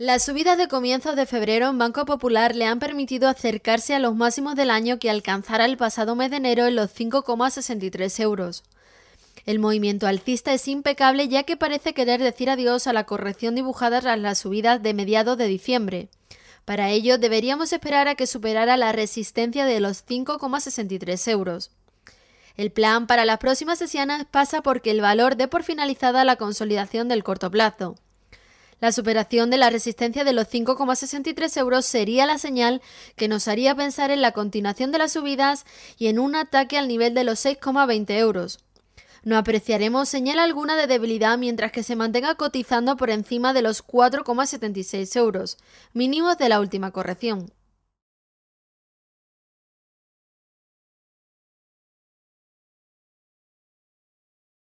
Las subidas de comienzos de febrero en Banco Popular le han permitido acercarse a los máximos del año que alcanzara el pasado mes de enero en los 5,63 euros. El movimiento alcista es impecable ya que parece querer decir adiós a la corrección dibujada tras las subidas de mediados de diciembre. Para ello deberíamos esperar a que superara la resistencia de los 5,63 euros. El plan para las próximas sesiones pasa porque el valor dé por finalizada la consolidación del corto plazo. La superación de la resistencia de los 5,63 euros sería la señal que nos haría pensar en la continuación de las subidas y en un ataque al nivel de los 6,20 euros. No apreciaremos señal alguna de debilidad mientras que se mantenga cotizando por encima de los 4,76 euros, mínimos de la última corrección.